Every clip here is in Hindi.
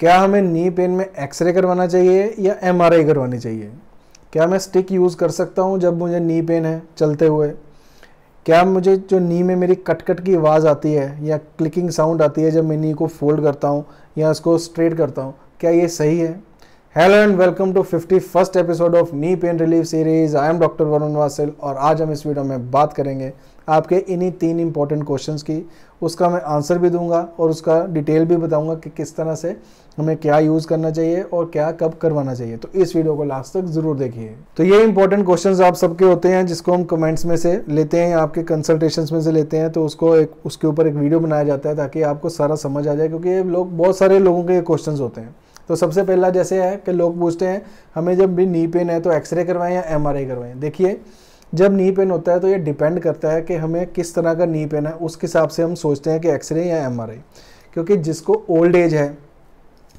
क्या हमें नी पेन में एक्सरे करवाना चाहिए या आई करवानी चाहिए क्या मैं स्टिक यूज़ कर सकता हूँ जब मुझे नी पेन है चलते हुए क्या मुझे जो नी में मेरी कटकट कट की आवाज़ आती है या क्लिकिंग साउंड आती है जब मैं नी को फोल्ड करता हूँ या उसको स्ट्रेट करता हूँ क्या ये सही है hello and welcome to fifty first episode of knee pain relief series I am doctor Varun Vasil और आज हम इस वीडियो में बात करेंगे आपके इन्हीं तीन इंपॉर्टेंट क्वेश्चंस की उसका मैं आंसर भी दूंगा और उसका डिटेल भी बताऊंगा कि किस तरह से हमें क्या यूज़ करना चाहिए और क्या कब करवाना चाहिए तो इस वीडियो को लास्ट तक ज़रूर देखिए तो ये इंपॉर्टेंट क्वेश्चन आप सबके होते हैं जिसको हम कमेंट्स में से लेते हैं आपके कंसल्टेशन में से लेते हैं तो उसको एक उसके ऊपर एक वीडियो बनाया जाता है ताकि आपको सारा समझ आ जाए क्योंकि लोग बहुत सारे लोगों के क्वेश्चन होते हैं तो सबसे पहला जैसे है कि लोग पूछते हैं हमें जब भी नी पेन है तो एक्सरे करवाएं या एम करवाएं देखिए जब नी पेन होता है तो ये डिपेंड करता है कि हमें किस तरह का नी पेन है उसके हिसाब से हम सोचते हैं कि एक्सरे या एम क्योंकि जिसको ओल्ड एज है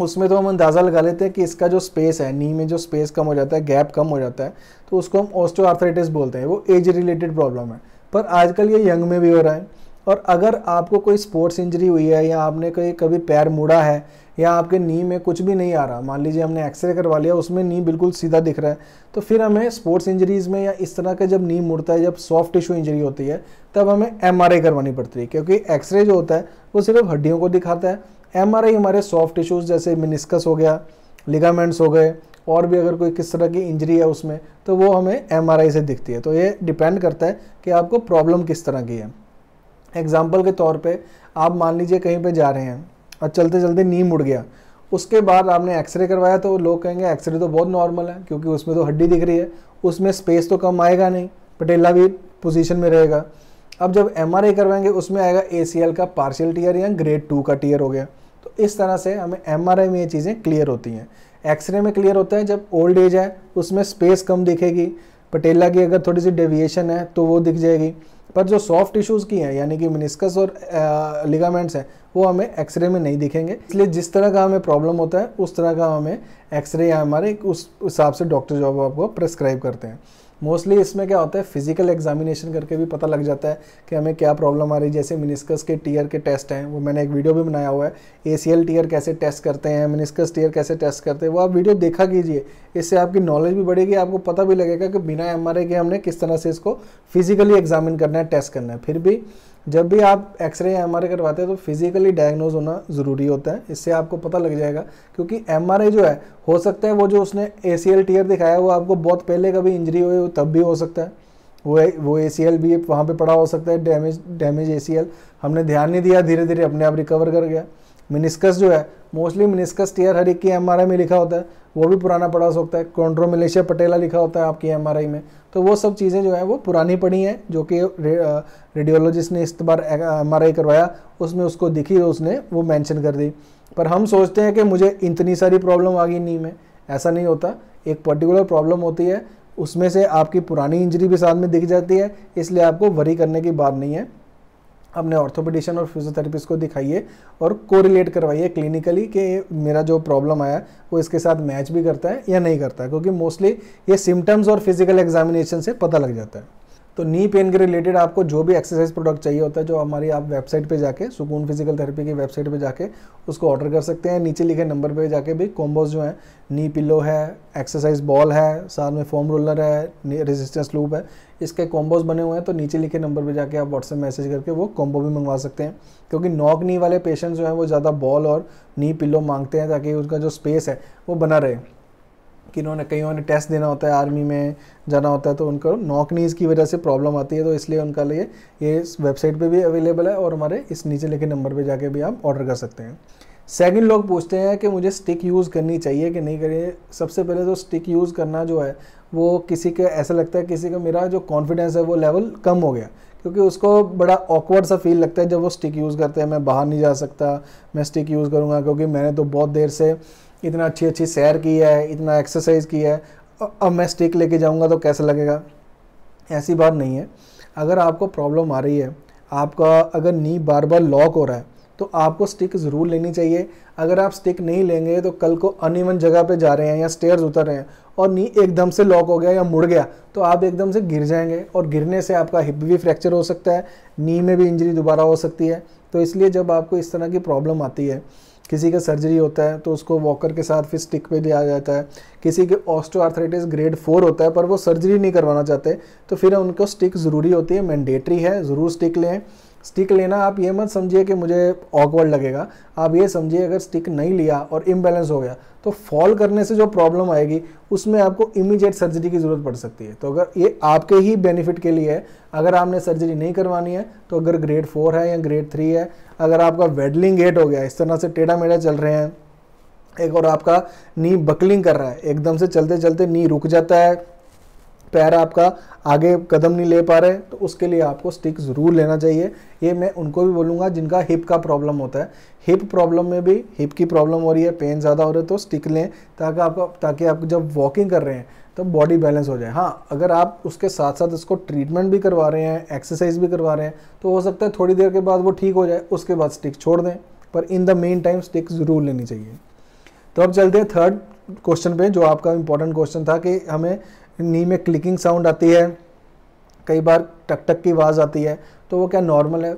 उसमें तो हम अंदाज़ा लगा लेते हैं कि इसका जो स्पेस है नी में जो स्पेस कम हो जाता है गैप कम हो जाता है तो उसको हम ऑस्टोआर्थराइटिस बोलते हैं वो एज रिलेटेड प्रॉब्लम है पर आजकल ये यंग में भी हो रहा है और अगर आपको कोई स्पोर्ट्स इंजरी हुई है या आपने कोई कभी पैर मुड़ा है या आपके नी में कुछ भी नहीं आ रहा मान लीजिए हमने एक्सरे करवा लिया उसमें नी बिल्कुल सीधा दिख रहा है तो फिर हमें स्पोर्ट्स इंजरीज़ में या इस तरह का जब नी मुड़ता है जब सॉफ्ट टिश्यू इंजरी होती है तब हमें एम करवानी पड़ती है क्योंकि एक्सरे जो होता है वो सिर्फ हड्डियों को दिखाता है एम हमारे सॉफ्ट टिश्यूज़ जैसे मिनिस्कस हो गया लिगामेंट्स हो गए और भी अगर कोई किस तरह की इंजरी है उसमें तो वो हमें एम से दिखती है तो ये डिपेंड करता है कि आपको प्रॉब्लम किस तरह की है एग्ज़ाम्पल के तौर पे आप मान लीजिए कहीं पे जा रहे हैं और चलते चलते नीम मुड़ गया उसके बाद आपने एक्सरे करवाया तो लोग कहेंगे एक्सरे तो बहुत नॉर्मल है क्योंकि उसमें तो हड्डी दिख रही है उसमें स्पेस तो कम आएगा नहीं पटेला भी पोजीशन में रहेगा अब जब एम करवाएंगे उसमें आएगा ए का पार्शियल टीयर या ग्रेड टू का टीयर हो गया तो इस तरह से हमें एम में ये चीज़ें क्लियर होती हैं एक्सरे में क्लियर होता है जब ओल्ड एज है उसमें स्पेस कम दिखेगी पटेला की अगर थोड़ी सी डेविएशन है तो वो दिख जाएगी पर जो सॉफ्ट टिश्यूज़ की हैं यानी कि मिनिस्कस और लिगामेंट्स हैं वो हमें एक्सरे में नहीं दिखेंगे इसलिए जिस तरह का हमें प्रॉब्लम होता है उस तरह का हमें एक्सरे या हमारे उस हिसाब से डॉक्टर जो आपको प्रेस्क्राइब करते हैं मोस्टली इसमें क्या होता है फिजिकल एग्जामिनेशन करके भी पता लग जाता है कि हमें क्या प्रॉब्लम आ रही है जैसे मिनिस्कस के टीयर के टेस्ट हैं वो मैंने एक वीडियो भी बनाया हुआ है ए सी एल टीयर कैसे टेस्ट करते हैं मिनिस्कस टीयर कैसे टेस्ट करते हैं वो आप वीडियो देखा कीजिए इससे आपकी नॉलेज भी बढ़ेगी आपको पता भी लगेगा कि बिना एम के हमने किस तरह से इसको फिजिकली एग्जामिन करना है टेस्ट करना है फिर भी जब भी आप एक्सरे या एमआरआई करवाते हैं तो फिजिकली डायग्नोज होना ज़रूरी होता है इससे आपको पता लग जाएगा क्योंकि एम जो है हो सकता है वो जो उसने ए सी टीयर दिखाया वो आपको बहुत पहले कभी इंजरी हुई हो तब भी हो सकता है वो वो ए सी एल भी वहाँ पे पड़ा हो सकता है damage damage A C L हमने ध्यान नहीं दिया धीरे धीरे अपने आप रिकवर कर गया मिनिस्कस जो है मोस्टली मिनिस्कस टीयर हर एक की एम में लिखा होता है वो भी पुराना पड़ा हो सकता है कॉन्ड्रोमिलेशिया पटेला लिखा होता है आपकी एम में तो वो सब चीज़ें जो है वो पुरानी पड़ी हैं जो कि रेडियोलॉजिस्ट ने इस बार एम करवाया उसमें उसको दिखी उसने वो मैंशन कर दी पर हम सोचते हैं कि मुझे इतनी सारी प्रॉब्लम आ गई नी में ऐसा नहीं होता एक पर्टिकुलर प्रॉब्लम होती है उसमें से आपकी पुरानी इंजरी भी साथ में दिख जाती है इसलिए आपको वरी करने की बात नहीं है अपने ऑर्थोपेडिशन और फिजियोथेरेपिस्ट को दिखाइए और कोरिलेट करवाइए क्लिनिकली कि मेरा जो प्रॉब्लम आया वो इसके साथ मैच भी करता है या नहीं करता है क्योंकि मोस्टली ये सिम्टम्स और फिजिकल एग्जामिनेशन से पता लग जाता है तो नी पेन के रिलेटेड आपको जो भी एक्सरसाइज प्रोडक्ट चाहिए होता है जो हमारी आप वेबसाइट पे जाके सुकून फिजिकल थेरेपी की वेबसाइट पे जाके उसको ऑर्डर कर सकते हैं नीचे लिखे नंबर पे जाके भी कॉम्बोज जो है नी पिलो है एक्सरसाइज बॉल है साथ में फोम रोलर है रेजिस्टेंस लूप है इसके कॉम्बोज बने हुए हैं तो नीचे लिखे नंबर पर जाके आप व्हाट्सएप मैसेज करके वो कॉम्बो भी मंगवा सकते हैं क्योंकि नॉक नी वाले पेशेंट जो हैं वो ज़्यादा बॉल और नी पिलो मांगते हैं ताकि उसका जो स्पेस है वो बना रहे कि इन्होंने कईयों ने टेस्ट देना होता है आर्मी में जाना होता है तो उनको नॉकनीज नीज़ की वजह से प्रॉब्लम आती है तो इसलिए उनका लिए ये वेबसाइट पे भी अवेलेबल है और हमारे इस नीचे लिखे नंबर पे जाके भी आप ऑर्डर कर सकते हैं सेकंड लोग पूछते हैं कि मुझे स्टिक यूज़ करनी चाहिए कि नहीं करिए सबसे पहले तो स्टिक यूज़ करना जो है वो किसी का ऐसा लगता है किसी का मेरा जो कॉन्फिडेंस है वो लेवल कम हो गया क्योंकि उसको बड़ा ऑकवर्ड सा फील लगता है जब वो स्टिक यूज़ करते हैं मैं बाहर नहीं जा सकता मैं स्टिक यूज़ करूँगा क्योंकि मैंने तो बहुत देर से इतना अच्छी अच्छी सैर की है इतना एक्सरसाइज किया है अब मैं स्टिक लेके जाऊँगा तो कैसा लगेगा ऐसी बात नहीं है अगर आपको प्रॉब्लम आ रही है आपका अगर नी बार बार लॉक हो रहा है तो आपको स्टिक ज़रूर लेनी चाहिए अगर आप स्टिक नहीं लेंगे तो कल को अनइवन जगह पे जा रहे हैं या स्टेयर्स उतर रहे हैं और नी एकदम से लॉक हो गया या मुड़ गया तो आप एकदम से गिर जाएंगे और गिरने से आपका हिप भी फ्रैक्चर हो सकता है नी में भी इंजरी दोबारा हो सकती है तो इसलिए जब आपको इस तरह की प्रॉब्लम आती है किसी का सर्जरी होता है तो उसको वॉकर के साथ फिर स्टिक पे दिया जाता है किसी के ऑस्टोआर्थराइटिस ग्रेड फोर होता है पर वो सर्जरी नहीं करवाना चाहते तो फिर उनको स्टिक ज़रूरी होती है मैंडेटरी है ज़रूर स्टिक लें स्टिक लेना आप ये मत समझिए कि मुझे ऑकवर्ड लगेगा आप ये समझिए अगर स्टिक नहीं लिया और इम्बेलेंस हो गया तो फॉल करने से जो प्रॉब्लम आएगी उसमें आपको इमीडिएट सर्जरी की ज़रूरत पड़ सकती है तो अगर ये आपके ही बेनिफिट के लिए है अगर आपने सर्जरी नहीं करवानी है तो अगर ग्रेड फोर है या ग्रेड थ्री है अगर आपका वेडलिंग गेट हो गया इस तरह से टेढ़ा मेढ़ा चल रहे हैं एक और आपका नी बकलिंग कर रहा है एकदम से चलते चलते नी रुक जाता है पैर आपका आगे कदम नहीं ले पा रहे तो उसके लिए आपको स्टिक ज़रूर लेना चाहिए ये मैं उनको भी बोलूँगा जिनका हिप का प्रॉब्लम होता है हिप प्रॉब्लम में भी हिप की प्रॉब्लम हो रही है पेन ज़्यादा हो रहा है तो स्टिक लें ताकि आपका ताकि आप जब वॉकिंग कर रहे हैं तो बॉडी बैलेंस हो जाए हाँ अगर आप उसके साथ साथ उसको ट्रीटमेंट भी करवा रहे हैं एक्सरसाइज भी करवा रहे हैं तो हो सकता है थोड़ी देर के बाद वो ठीक हो जाए उसके बाद स्टिक छोड़ दें पर in the meantime stick ज़रूर लेनी चाहिए तो अब चलते हैं थर्ड क्वेश्चन पे जो आपका इंपॉर्टेंट क्वेश्चन था कि हमें नी में क्लिकिंग साउंड आती है कई बार टक टक की आवाज़ आती है तो वो क्या नॉर्मल है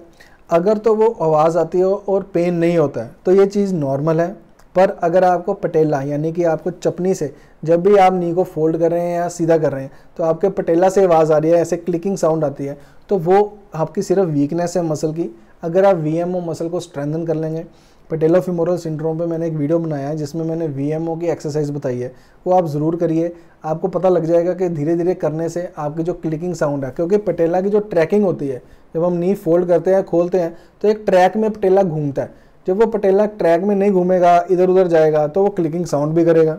अगर तो वो आवाज़ आती है और पेन नहीं होता है तो ये चीज़ नॉर्मल है पर अगर आपको पटेला यानी कि आपको चपनी से जब भी आप नी को फोल्ड कर रहे हैं या सीधा कर रहे हैं तो आपके पटेला से आवाज़ आ रही है ऐसे क्लिकिंग साउंड आती है तो वो आपकी सिर्फ वीकनेस है मसल की अगर आप वी एम ओ मसल को स्ट्रेंथन कर लेंगे पटेला फिमोरल सिंड्रोम पे मैंने एक वीडियो बनाया है जिसमें मैंने वी की एक्सरसाइज बताई है वो आप ज़रूर करिए आपको पता लग जाएगा कि धीरे धीरे करने से आपकी जो क्लिकिंग साउंड है क्योंकि पटेला की जो ट्रैकिंग होती है जब हम नी फोल्ड करते हैं खोलते हैं तो एक ट्रैक में पटेला घूमता है जब वो पटेला ट्रैक में नहीं घूमेगा इधर उधर जाएगा तो वो क्लिकिंग साउंड भी करेगा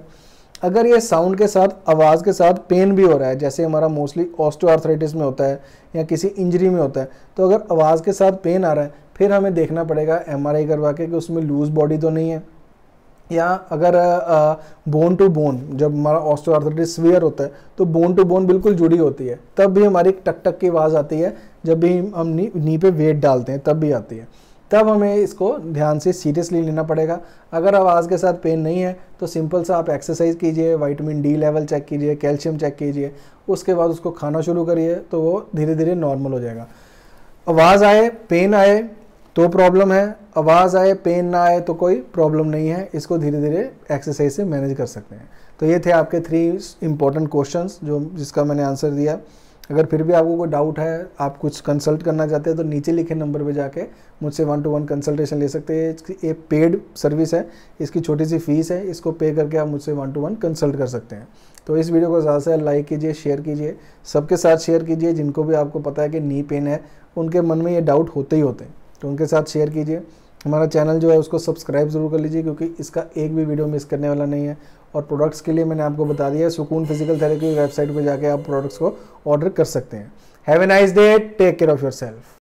अगर ये साउंड के साथ आवाज़ के साथ पेन भी हो रहा है जैसे हमारा मोस्टली ऑस्टोआर्थराइटिस में होता है या किसी इंजरी में होता है तो अगर आवाज़ के साथ पेन आ रहा है फिर हमें देखना पड़ेगा एम करवा के कि उसमें लूज़ बॉडी तो नहीं है या अगर बोन टू बोन जब हमारा ऑस्टोआर्थराइटिस सीवियर होता है तो बोन टू बोन बिल्कुल जुड़ी होती है तब भी हमारी टक टक की आवाज़ आती है जब भी हम नी नी पे वेट डालते हैं तब भी आती है तब हमें इसको ध्यान से सीरियसली लेना पड़ेगा अगर आवाज़ के साथ पेन नहीं है तो सिंपल सा आप एक्सरसाइज कीजिए वाइटामिन डी लेवल चेक कीजिए कैल्शियम चेक कीजिए उसके बाद उसको खाना शुरू करिए तो वो धीरे धीरे नॉर्मल हो जाएगा आवाज़ आए पेन आए तो प्रॉब्लम है आवाज़ आए पेन ना आए तो कोई प्रॉब्लम नहीं है इसको धीरे धीरे एक्सरसाइज से मैनेज कर सकते हैं तो ये थे आपके थ्री इंपॉर्टेंट क्वेश्चंस जो जिसका मैंने आंसर दिया अगर फिर भी आपको कोई डाउट है आप कुछ कंसल्ट करना चाहते हैं तो नीचे लिखे नंबर पे जाके मुझसे वन टू वन कंसल्टेशन ले सकते हैं ये पेड सर्विस है इसकी छोटी सी फीस है इसको पे करके आप मुझसे वन टू वन कंसल्ट कर सकते हैं तो इस वीडियो को ज़्यादा से लाइक कीजिए शेयर कीजिए सबके साथ शेयर कीजिए जिनको भी आपको पता है कि नी पेन है उनके मन में ये डाउट होते ही होते हैं तो उनके साथ शेयर कीजिए हमारा चैनल जो है उसको सब्सक्राइब ज़रूर कर लीजिए क्योंकि इसका एक भी वीडियो मिस करने वाला नहीं है और प्रोडक्ट्स के लिए मैंने आपको बता दिया सुकून फिजिकल थेरेपी वेबसाइट पर जाके आप प्रोडक्ट्स को ऑर्डर कर सकते हैं have a nice day take care of your self